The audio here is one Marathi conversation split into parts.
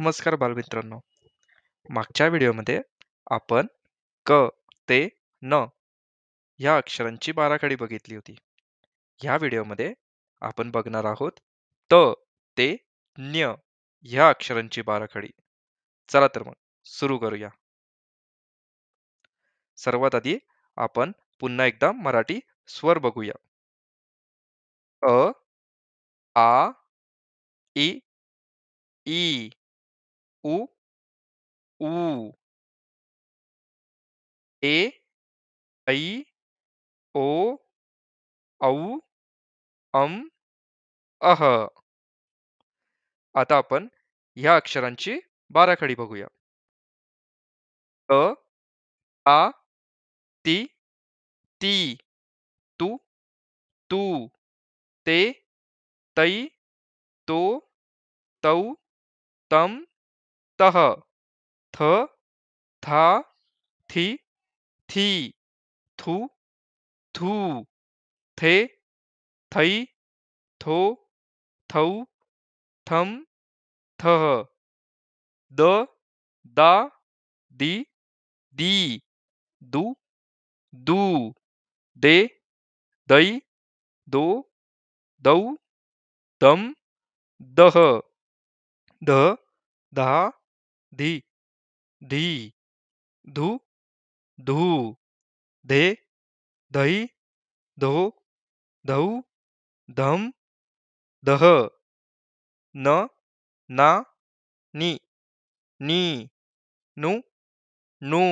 नमस्कार बालमित्रांनो मागच्या व्हिडिओमध्ये आपण क ते न या अक्षरांची बाराखडी बघितली होती ह्या व्हिडिओमध्ये आपण बघणार आहोत त ते न्य ह्या अक्षरांची बाराखडी चला तर मग सुरू करूया सर्वात आधी आपण पुन्हा एकदा मराठी स्वर बघूया. अ, आ, इ, ई, उ, ऊ. ए, ऐ, ओ, औ, अं, अः. आता आपण ह्या अक्षरांची बाराखडी बघूया. अ, आ, ती ती तू तू ते तै तो तौ तम तह थ था थी थी थू थू थे थै थो थौ थम थह द दा दी दी दु दू दे दै दो दौ दम दह ध दहा धी धी धू धू धे दई धो धौ धम दह न ना नी नी नु नु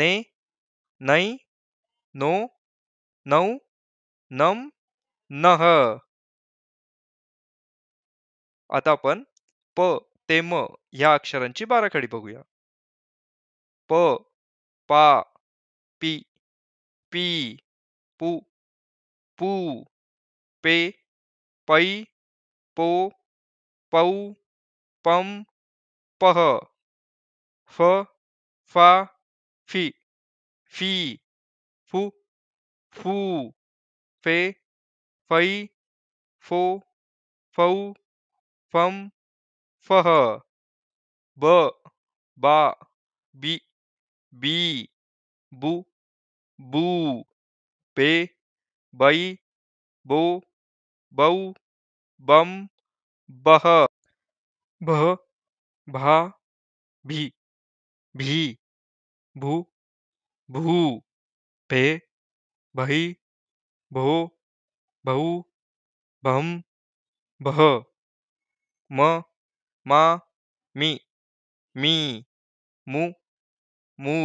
ने नै नो नऊ नम नह आता आपण प ते म या अक्षरांची बाराखडी बघूया प पा पी पी पू पू पे पै पो पौ पम पह फ फा फी फी फू फू फे फई फो फऊ फम फह ब बा बी बी बु बू पे बई बो बऊ बम बह भ भा भी भी भू भू भे भई भो भऊ भम भह म मा मी मी मु मू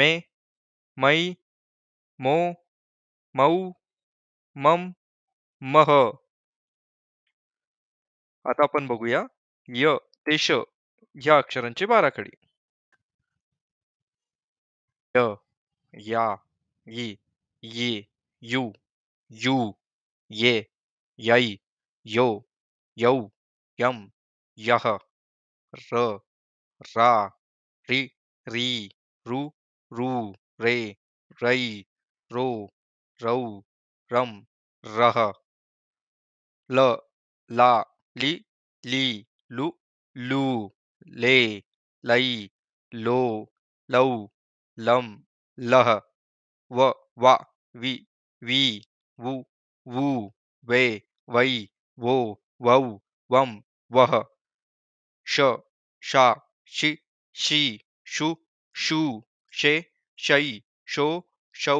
मे मै मो मऊ मम मह आता आपण बघूया य ते श या अक्षरांची बाराखडी य या यी ये यू यू ये यै यो यौ यम यह र रा ऋ री रु रू रे रई रो रौ रम रह ल ला ली ली लु लू ले लई लो लौ लं लह व वा वि वी वु वु वे वै वो वौ वम वह श शा शि शी शु शू शे शै शो शौ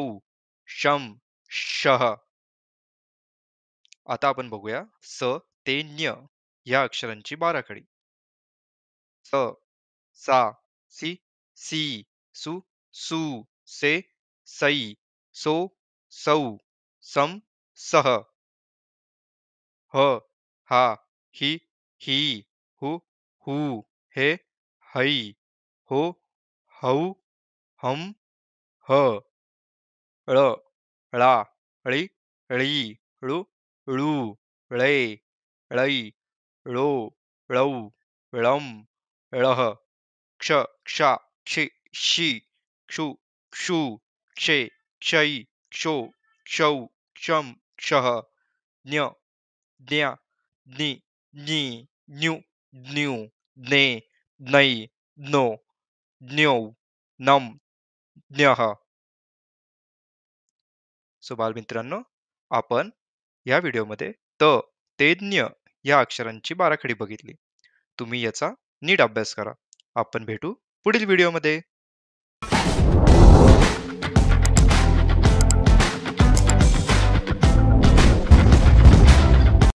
शम शह आता आपण बघूया स ते ज्ञ या अक्षरांची बाराखडी स सा सी सी सु सु से सै सो सौ सम सह ह हा हि ही हु हु हे हई हो हौ हम ह ळ ळा ळी ळी ळू ळू ळे ळै ळो ळौ ळम ळह क्षा क्षि क्षु क्षू क्षे क्षै क्षो क्षौ क्षम क्षः ज्ञ ज्ञा नि नि ज्ञू ज्ञे ज्ञै ज्ञो ज्ञौ नम ज्ञः सो बालमित्रांनो आपण या व्हिडिओमध्ये त ते ज्ञ या अक्षरांची बाराखडी बघितली तुम्ही याचा नीट अभ्यास करा आपण भेटू पुढील व्हिडिओमध्ये